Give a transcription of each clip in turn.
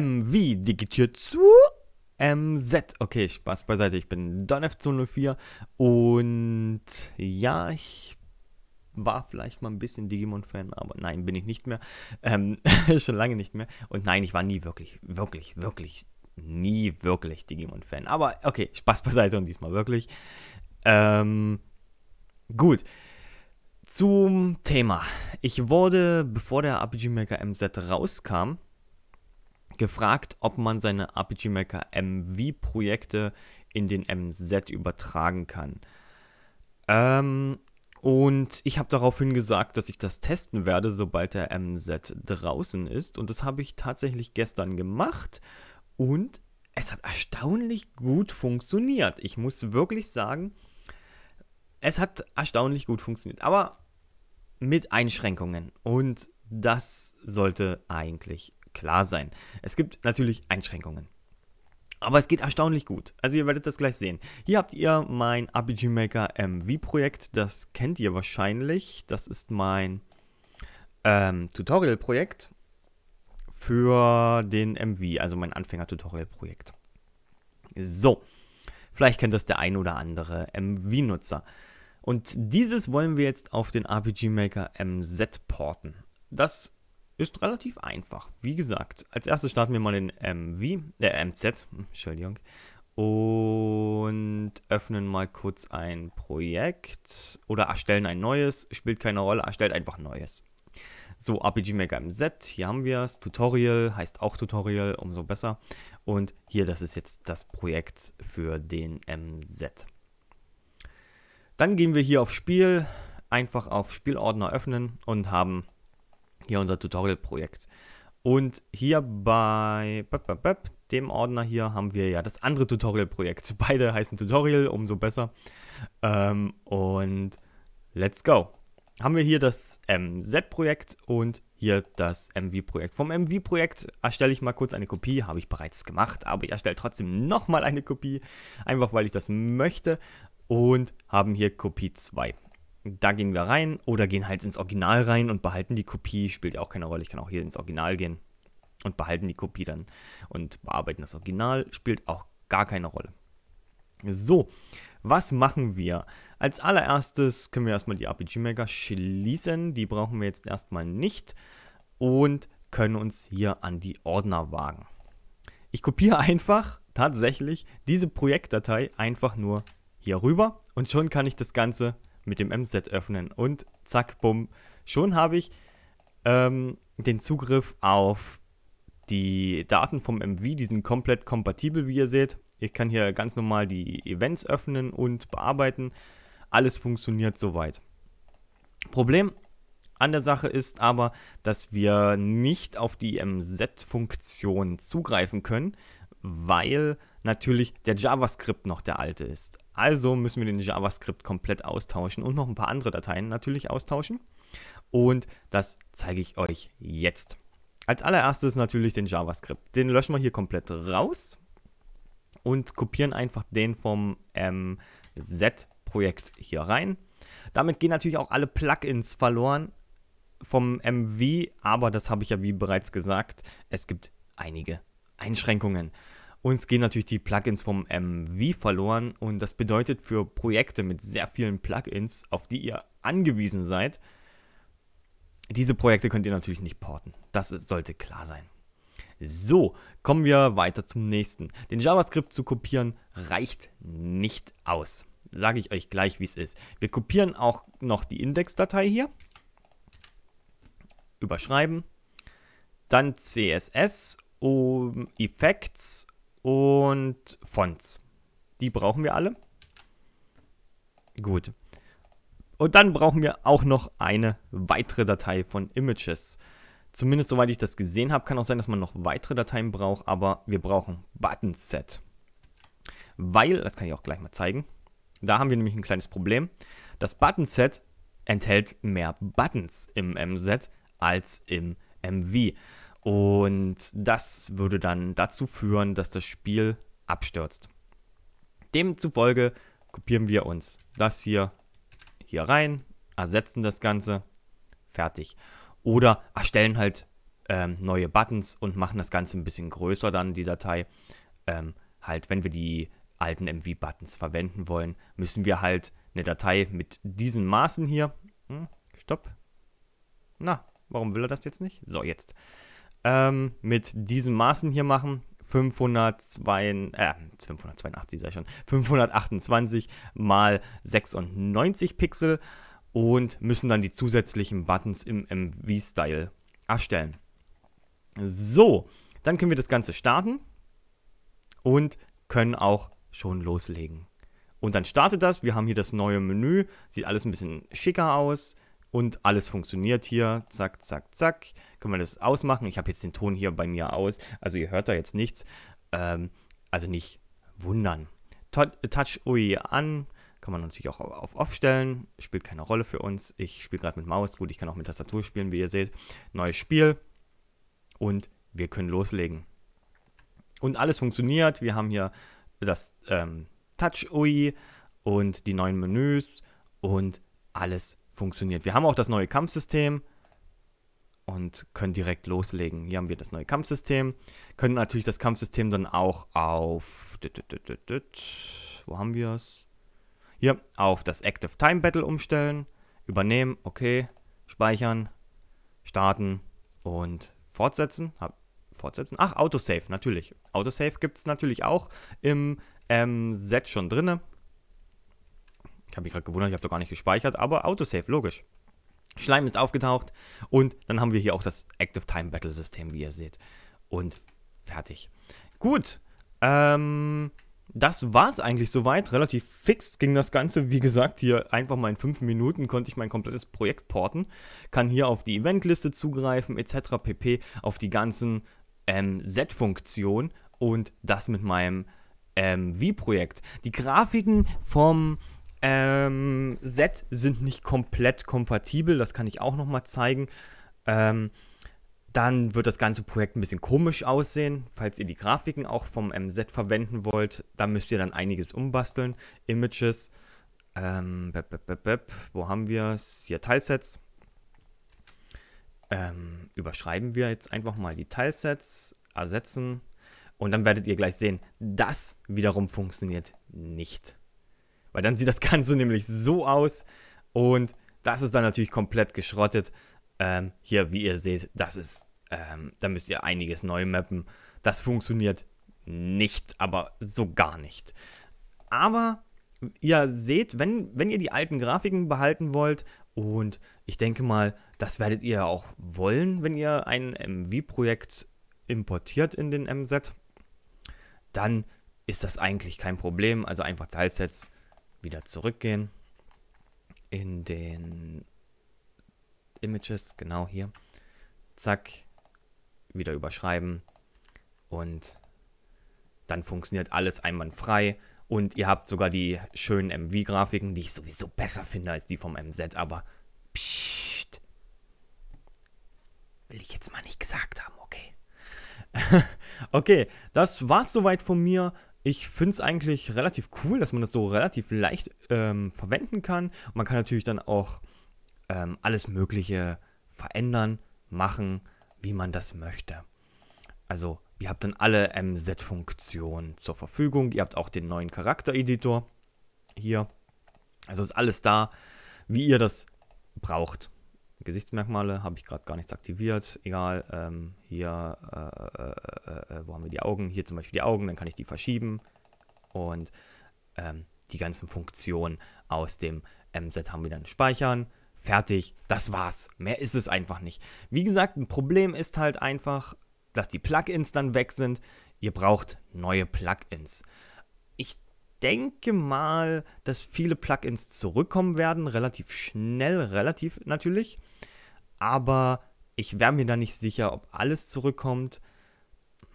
MV Digitür zu MZ. Okay, Spaß beiseite. Ich bin DonF204 und ja, ich war vielleicht mal ein bisschen Digimon-Fan, aber nein, bin ich nicht mehr. Ähm, schon lange nicht mehr. Und nein, ich war nie wirklich, wirklich, wirklich, nie wirklich Digimon-Fan. Aber okay, Spaß beiseite und diesmal wirklich. Ähm, gut. Zum Thema. Ich wurde, bevor der RPG Maker MZ rauskam, gefragt, ob man seine RPG Maker MV-Projekte in den MZ übertragen kann. Ähm, und ich habe daraufhin gesagt, dass ich das testen werde, sobald der MZ draußen ist. Und das habe ich tatsächlich gestern gemacht. Und es hat erstaunlich gut funktioniert. Ich muss wirklich sagen, es hat erstaunlich gut funktioniert. Aber mit Einschränkungen. Und das sollte eigentlich klar sein. Es gibt natürlich Einschränkungen. Aber es geht erstaunlich gut. Also ihr werdet das gleich sehen. Hier habt ihr mein RPG Maker MV Projekt. Das kennt ihr wahrscheinlich. Das ist mein ähm, Tutorial Projekt für den MV, also mein Anfänger Tutorial Projekt. So, vielleicht kennt das der ein oder andere MV Nutzer. Und dieses wollen wir jetzt auf den RPG Maker MZ porten. Das ist relativ einfach. Wie gesagt, als erstes starten wir mal den MV, äh, MZ, Entschuldigung, hm, und öffnen mal kurz ein Projekt oder erstellen ein neues. Spielt keine Rolle, erstellt einfach neues. So, RPG Maker MZ, hier haben wir es. Tutorial heißt auch Tutorial, umso besser. Und hier, das ist jetzt das Projekt für den MZ. Dann gehen wir hier auf Spiel, einfach auf Spielordner öffnen und haben hier unser Tutorial-Projekt. Und hier bei dem Ordner hier haben wir ja das andere Tutorial-Projekt. Beide heißen Tutorial, umso besser. Ähm, und let's go. Haben wir hier das MZ-Projekt und hier das MV-Projekt. Vom MV-Projekt erstelle ich mal kurz eine Kopie, habe ich bereits gemacht, aber ich erstelle trotzdem nochmal eine Kopie, einfach weil ich das möchte und haben hier Kopie 2 da gehen wir rein oder gehen halt ins Original rein und behalten die Kopie. Spielt ja auch keine Rolle. Ich kann auch hier ins Original gehen und behalten die Kopie dann und bearbeiten das Original. Spielt auch gar keine Rolle. So, was machen wir? Als allererstes können wir erstmal die RPG Maker schließen. Die brauchen wir jetzt erstmal nicht und können uns hier an die Ordner wagen. Ich kopiere einfach tatsächlich diese Projektdatei einfach nur hier rüber und schon kann ich das Ganze mit dem MZ öffnen und zack, bumm, schon habe ich ähm, den Zugriff auf die Daten vom MV, die sind komplett kompatibel, wie ihr seht. Ich kann hier ganz normal die Events öffnen und bearbeiten. Alles funktioniert soweit. Problem an der Sache ist aber, dass wir nicht auf die MZ-Funktion zugreifen können, weil natürlich der JavaScript noch der alte ist. Also müssen wir den JavaScript komplett austauschen und noch ein paar andere Dateien natürlich austauschen. Und das zeige ich euch jetzt. Als allererstes natürlich den JavaScript. Den löschen wir hier komplett raus und kopieren einfach den vom ähm, Z-Projekt hier rein. Damit gehen natürlich auch alle Plugins verloren vom MV, aber das habe ich ja wie bereits gesagt, es gibt einige Einschränkungen. Uns gehen natürlich die Plugins vom MV verloren und das bedeutet für Projekte mit sehr vielen Plugins, auf die ihr angewiesen seid, diese Projekte könnt ihr natürlich nicht porten. Das sollte klar sein. So, kommen wir weiter zum nächsten. Den JavaScript zu kopieren reicht nicht aus. Sage ich euch gleich, wie es ist. Wir kopieren auch noch die Index-Datei hier. Überschreiben. Dann CSS, um Effects und Fonts. Die brauchen wir alle. Gut. Und dann brauchen wir auch noch eine weitere Datei von Images. Zumindest soweit ich das gesehen habe, kann auch sein, dass man noch weitere Dateien braucht, aber wir brauchen Buttonset. Weil, das kann ich auch gleich mal zeigen, da haben wir nämlich ein kleines Problem. Das Buttonset enthält mehr Buttons im MZ als im MV. Und das würde dann dazu führen, dass das Spiel abstürzt. Demzufolge kopieren wir uns das hier hier rein, ersetzen das Ganze, fertig. Oder erstellen halt ähm, neue Buttons und machen das Ganze ein bisschen größer dann, die Datei. Ähm, halt, wenn wir die alten MV-Buttons verwenden wollen, müssen wir halt eine Datei mit diesen Maßen hier. Hm, stopp. Na, warum will er das jetzt nicht? So, jetzt ähm, mit diesen Maßen hier machen. 502, äh, 582 sag ich schon, 528 mal 96 Pixel und müssen dann die zusätzlichen Buttons im MV-Style erstellen. So, dann können wir das Ganze starten und können auch schon loslegen. Und dann startet das. Wir haben hier das neue Menü. Sieht alles ein bisschen schicker aus. Und alles funktioniert hier. Zack, zack, zack können wir das ausmachen. Ich habe jetzt den Ton hier bei mir aus, also ihr hört da jetzt nichts. Ähm, also nicht wundern. Touch UI an, kann man natürlich auch auf Off stellen, spielt keine Rolle für uns. Ich spiele gerade mit Maus, gut, ich kann auch mit Tastatur spielen, wie ihr seht. Neues Spiel und wir können loslegen. Und alles funktioniert. Wir haben hier das ähm, Touch UI und die neuen Menüs und alles funktioniert. Wir haben auch das neue Kampfsystem und können direkt loslegen. Hier haben wir das neue Kampfsystem. Können natürlich das Kampfsystem dann auch auf. Wo haben wir es? Hier, auf das Active Time Battle umstellen. Übernehmen, okay. Speichern, starten und fortsetzen. Hab, fortsetzen. Ach, Autosave, natürlich. Autosave gibt es natürlich auch im ähm, Set schon drinne. Ich habe mich gerade gewundert, ich habe doch gar nicht gespeichert, aber Autosave, logisch. Schleim ist aufgetaucht und dann haben wir hier auch das Active Time Battle System, wie ihr seht. Und fertig. Gut, ähm, das es eigentlich soweit. Relativ fix ging das Ganze. Wie gesagt, hier einfach mal in 5 Minuten konnte ich mein komplettes Projekt porten. Kann hier auf die Eventliste zugreifen, etc. pp. Auf die ganzen ähm, Set-Funktionen und das mit meinem ähm, Wii-Projekt. Die Grafiken vom ähm, Set sind nicht komplett kompatibel, das kann ich auch noch mal zeigen. Ähm, dann wird das ganze Projekt ein bisschen komisch aussehen. Falls ihr die Grafiken auch vom MZ verwenden wollt, da müsst ihr dann einiges umbasteln. Images, ähm, bep, bep, bep, wo haben wir es? Hier Teilsets. Ähm, überschreiben wir jetzt einfach mal die Teilsets, ersetzen und dann werdet ihr gleich sehen, das wiederum funktioniert nicht. Weil dann sieht das Ganze nämlich so aus und das ist dann natürlich komplett geschrottet. Ähm, hier, wie ihr seht, das ist, ähm, da müsst ihr einiges neu mappen. Das funktioniert nicht, aber so gar nicht. Aber ihr seht, wenn, wenn ihr die alten Grafiken behalten wollt und ich denke mal, das werdet ihr auch wollen, wenn ihr ein MV-Projekt importiert in den MZ, dann ist das eigentlich kein Problem. Also einfach Teilsets wieder zurückgehen in den Images, genau hier. Zack, wieder überschreiben und dann funktioniert alles einwandfrei. Und ihr habt sogar die schönen MV-Grafiken, die ich sowieso besser finde als die vom MZ, aber pssst, will ich jetzt mal nicht gesagt haben, okay. okay, das war's soweit von mir. Ich finde es eigentlich relativ cool, dass man das so relativ leicht ähm, verwenden kann. Und man kann natürlich dann auch ähm, alles Mögliche verändern, machen, wie man das möchte. Also ihr habt dann alle MZ-Funktionen zur Verfügung. Ihr habt auch den neuen Charaktereditor hier. Also ist alles da, wie ihr das braucht. Gesichtsmerkmale habe ich gerade gar nichts aktiviert. Egal, ähm, hier, äh, äh, äh, äh, wo haben wir die Augen? Hier zum Beispiel die Augen, dann kann ich die verschieben. Und ähm, die ganzen Funktionen aus dem MZ haben wir dann speichern. Fertig, das war's. Mehr ist es einfach nicht. Wie gesagt, ein Problem ist halt einfach, dass die Plugins dann weg sind. Ihr braucht neue Plugins. Ich denke mal, dass viele Plugins zurückkommen werden, relativ schnell, relativ natürlich aber ich wäre mir da nicht sicher, ob alles zurückkommt.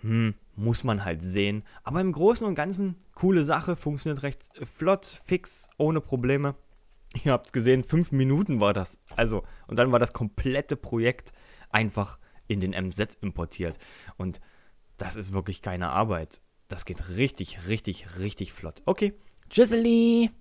Hm, muss man halt sehen. Aber im Großen und Ganzen, coole Sache, funktioniert recht flott, fix, ohne Probleme. Ihr habt es gesehen, fünf Minuten war das. Also, und dann war das komplette Projekt einfach in den MZ importiert. Und das ist wirklich keine Arbeit. Das geht richtig, richtig, richtig flott. Okay, tschüsseli!